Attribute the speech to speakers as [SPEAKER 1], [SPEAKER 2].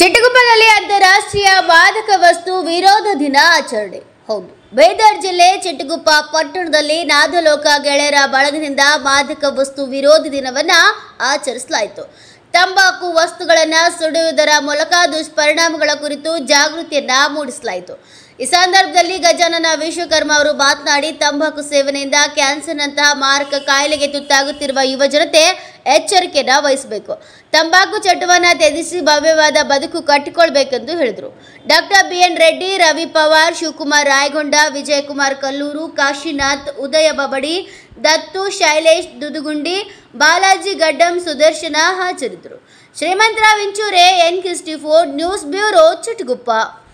[SPEAKER 1] ಚಿಟಗುಪ್ಪದಲ್ಲಿ ಅಂತಾರಾಷ್ಟ್ರೀಯ ಮಾದಕ ವಸ್ತು ವಿರೋಧ ದಿನ ಆಚರಣೆ ಹೌದು ಬೀದರ್ ಜಿಲ್ಲೆ ಚಿಟ್ಟಗುಪ್ಪ ಪಟ್ಟಣದಲ್ಲಿ ನಾದಲೋಕ ಗೆಳೆಯರ ಬಳಗದಿಂದ ಮಾದಕ ವಸ್ತು ವಿರೋಧಿ ದಿನವನ್ನ ಆಚರಿಸಲಾಯಿತು ತಂಬಾಕು ವಸ್ತುಗಳನ್ನ ಸುಡುವುದರ ಮೂಲಕ ದುಷ್ಪರಿಣಾಮಗಳ ಕುರಿತು ಜಾಗೃತಿಯನ್ನ ಮೂಡಿಸಲಾಯಿತು ಈ ಸಂದರ್ಭದಲ್ಲಿ ಗಜಾನನ ವಿಶ್ವಕರ್ಮ ಅವರು ಮಾತನಾಡಿ ತಂಬಾಕು ಸೇವನೆಯಿಂದ ಕ್ಯಾನ್ಸರ್ನಂತಹ ಮಾರಕ ಕಾಯಿಲೆಗೆ ತುತ್ತಾಗುತ್ತಿರುವ ಯುವ ಜನತೆ ಎಚ್ಚರಿಕೆಯನ್ನ ವಹಿಸಬೇಕು ತಂಬಾಕು ಚಟುವನ್ನ ತ್ಯಜಿಸಿ ಭವ್ಯವಾದ ಬದುಕು ಕಟ್ಟಿಕೊಳ್ಬೇಕೆಂದು ಹೇಳಿದರು doctor B N Reddy Ravi Pawar Shivakumar Rayagonda Vijay Kumar Kalluru Kashinath ఉదయబబడి ದತ್ತು ಶೈಲೇಶ್ ದುದುಗುಂಡಿ ಬಾಲಾಜಿ ಗಡ್ಡಂ ಸುದರ್ಶನ ಹಾಜರಿದ್ದರು ಶ್ರೀಮಂತರ Venchure N sixty four news bureau ಚುಟುಗುಪ್ಪ